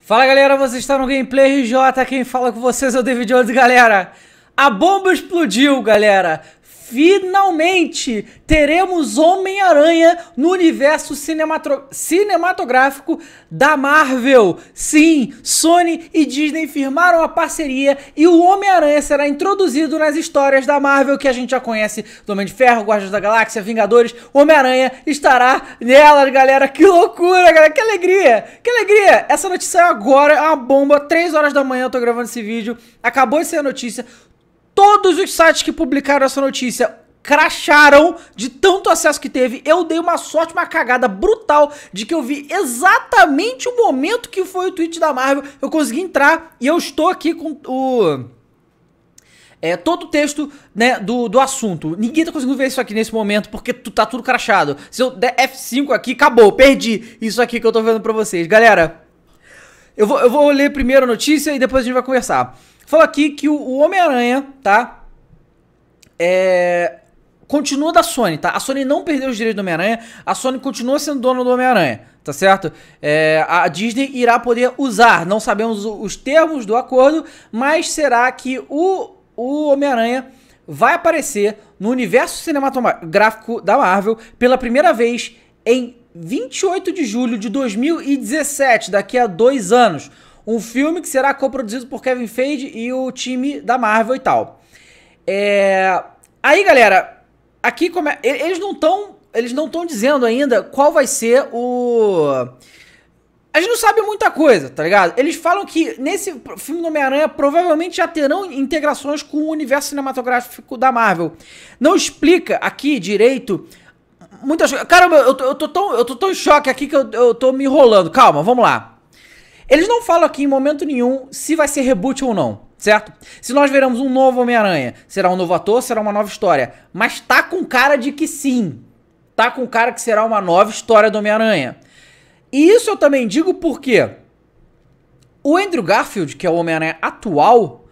Fala galera, você está no Gameplay RJ, quem fala com vocês é o David Jones, galera. A bomba explodiu, galera finalmente teremos Homem-Aranha no universo cinematográfico da Marvel. Sim, Sony e Disney firmaram a parceria e o Homem-Aranha será introduzido nas histórias da Marvel que a gente já conhece: do Homem de Ferro, Guardiões da Galáxia, Vingadores. Homem-Aranha estará nelas, galera. Que loucura, galera. Que alegria. Que alegria. Essa notícia é agora, é uma bomba. 3 horas da manhã eu tô gravando esse vídeo. Acabou de ser a notícia. Todos os sites que publicaram essa notícia cracharam de tanto acesso que teve. Eu dei uma sorte, uma cagada brutal de que eu vi exatamente o momento que foi o tweet da Marvel. Eu consegui entrar e eu estou aqui com o. É, todo o texto né, do, do assunto. Ninguém tá conseguindo ver isso aqui nesse momento porque tu, tá tudo crachado. Se eu der F5 aqui, acabou, perdi isso aqui que eu tô vendo pra vocês. Galera, eu vou, eu vou ler primeiro a notícia e depois a gente vai conversar. Fala aqui que o Homem-Aranha, tá? É, continua da Sony, tá? A Sony não perdeu os direitos do Homem-Aranha, a Sony continua sendo dona do Homem-Aranha, tá certo? É, a Disney irá poder usar, não sabemos os termos do acordo, mas será que o, o Homem-Aranha vai aparecer no universo cinematográfico da Marvel pela primeira vez em 28 de julho de 2017, daqui a dois anos. Um filme que será coproduzido por Kevin Feige e o time da Marvel e tal. É... Aí, galera, aqui como é... eles não estão eles não estão dizendo ainda qual vai ser o a gente não sabe muita coisa, tá ligado? Eles falam que nesse filme do Homem-Aranha provavelmente já terão integrações com o universo cinematográfico da Marvel. Não explica aqui direito muitas coisas. Caramba, eu tô, eu, tô tão, eu tô tão em choque aqui que eu, eu tô me enrolando. Calma, vamos lá. Eles não falam aqui em momento nenhum se vai ser reboot ou não, certo? Se nós veremos um novo Homem-Aranha, será um novo ator, será uma nova história. Mas tá com cara de que sim. Tá com cara que será uma nova história do Homem-Aranha. E isso eu também digo porque o Andrew Garfield, que é o Homem-Aranha atual,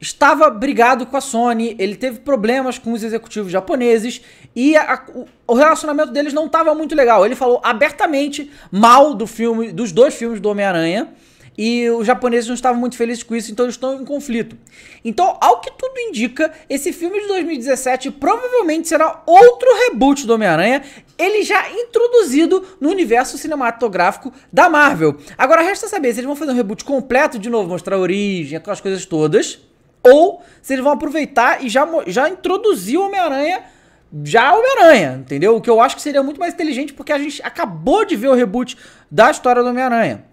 estava brigado com a Sony, ele teve problemas com os executivos japoneses e a, o, relacionamento deles não estava muito legal. Ele falou abertamente mal do filme, dos dois filmes do Homem-Aranha. E os japoneses não estavam muito felizes com isso, então eles estão em conflito. Então, ao que tudo indica, esse filme de 2017 provavelmente será outro reboot do Homem-Aranha, ele já introduzido no universo cinematográfico da Marvel. Agora, resta saber se eles vão fazer um reboot completo, de novo, mostrar a origem, aquelas coisas todas ou se eles vão aproveitar e já, já introduzir o Homem-Aranha, já é Homem-Aranha, entendeu? O que eu acho que seria muito mais inteligente, porque a gente acabou de ver o reboot da história do Homem-Aranha.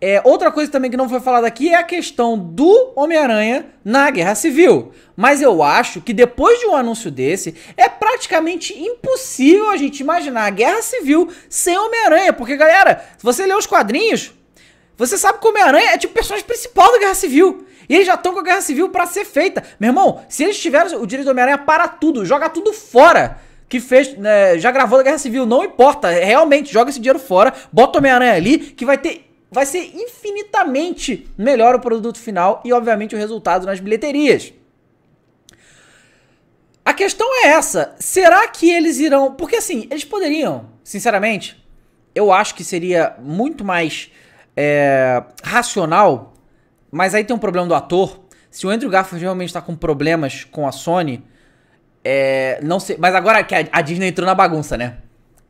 É, outra coisa também que não foi falada aqui é a questão do Homem-Aranha na Guerra Civil. Mas eu acho que depois de um anúncio desse, é praticamente impossível a gente imaginar a Guerra Civil sem Homem-Aranha. Porque, galera, se você ler os quadrinhos, você sabe que o Homem-Aranha é, é tipo o personagem principal da Guerra Civil. E eles já estão com a Guerra Civil para ser feita. Meu irmão, se eles tiverem o direito do Homem-Aranha para tudo, joga tudo fora. Que fez, né, já gravou da Guerra Civil, não importa. É, realmente, joga esse dinheiro fora, bota o Homem-Aranha ali, que vai ter. Vai ser infinitamente melhor o produto final e, obviamente, o resultado nas bilheterias. A questão é essa. Será que eles irão. Porque assim, eles poderiam, sinceramente, eu acho que seria muito mais é, racional, mas aí tem um problema do ator. Se o Andrew Garfield realmente está com problemas com a Sony, é, não sei. Mas agora que a Disney entrou na bagunça, né?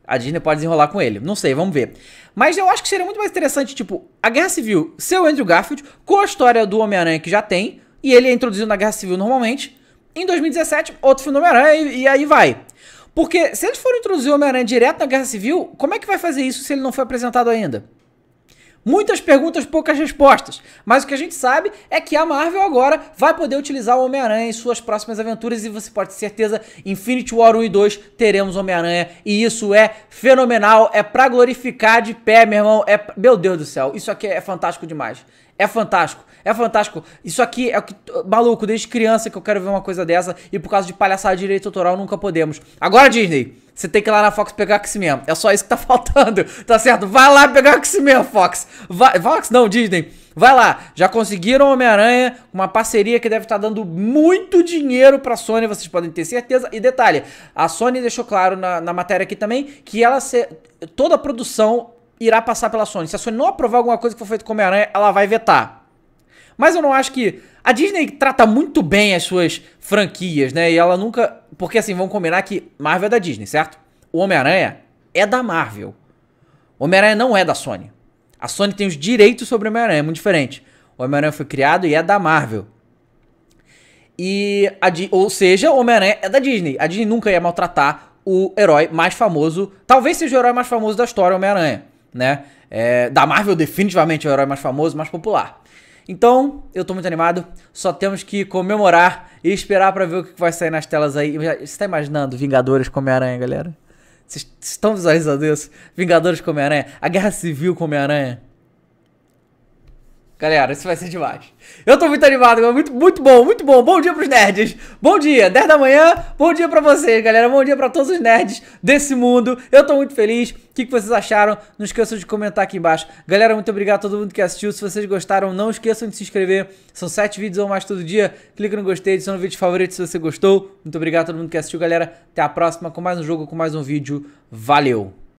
A Disney pode desenrolar com ele. Não sei, vamos ver. Mas eu acho que seria muito mais interessante, tipo, a Guerra Civil ser o Andrew Garfield, com a história do Homem-Aranha que já tem, e ele é introduzido na Guerra Civil normalmente. Em 2017, outro filme do Homem-Aranha e, e, aí vai. Porque se eles forem introduzir o Homem-Aranha direto na Guerra Civil, como é que vai fazer isso se ele não foi apresentado ainda? Muitas perguntas, poucas respostas. Mas o que a gente sabe é que a Marvel agora vai poder utilizar o Homem-Aranha em suas próximas aventuras e você pode ter certeza, Infinity War 1 e 2 teremos Homem-Aranha e isso é fenomenal, é pra glorificar de pé, meu irmão. É, meu Deus do céu, isso aqui é fantástico demais. É fantástico, é fantástico. Isso aqui é o que. Maluco, desde criança que eu quero ver uma coisa dessa e por causa de palhaçada de direito autoral nunca podemos. Agora, Disney! Você tem que ir lá na Fox pegar X mesmo. É só isso que tá faltando. Tá certo? Vai lá pegar X mesmo, Fox. Vai, Fox não, Disney. Vai lá. Já conseguiram Homem-Aranha, uma parceria que deve estar tá dando muito dinheiro pra Sony, vocês podem ter certeza. E detalhe, a Sony deixou claro na, na matéria aqui também que ela se, toda a produção irá passar pela Sony. Se a Sony não aprovar alguma coisa que for feita com Homem-Aranha, ela vai vetar. Mas eu não acho que. A Disney trata muito bem as suas franquias, né? E ela nunca. Porque assim, vamos combinar que Marvel é da Disney, certo? O Homem-Aranha é da Marvel. O Homem-Aranha não é da Sony. A Sony tem os direitos sobre o Homem-Aranha, é muito diferente. O Homem-Aranha foi criado e é da Marvel. E a, ou seja, o Homem-Aranha é da Disney. A Disney nunca ia maltratar o herói mais famoso, talvez seja o herói mais famoso da história, o Homem-Aranha, né? É, da Marvel definitivamente é o herói mais famoso, mais popular. Então, eu tô muito animado, só temos que comemorar e esperar para ver o que vai sair nas telas aí. Você tá imaginando Vingadores com Homem-Aranha, galera? Vocês estão visualizando isso? Vingadores com Homem-Aranha? A Guerra Civil com Homem-Aranha? Galera, isso vai ser demais. Eu tô muito animado, muito, muito bom, muito bom. Bom dia pros nerds. Bom dia, 10 da manhã. Bom dia pra vocês, galera. Bom dia pra todos os nerds desse mundo. Eu tô muito feliz. O que, que vocês acharam? Não esqueçam de comentar aqui embaixo. Galera, muito obrigado a todo mundo que assistiu. Se vocês gostaram, não esqueçam de se inscrever. São 7 vídeos ou mais todo dia. Clica no gostei, adiciona o vídeo favorito se você gostou. Muito obrigado a todo mundo que assistiu, galera. Até a próxima com mais um jogo, com mais um vídeo. Valeu!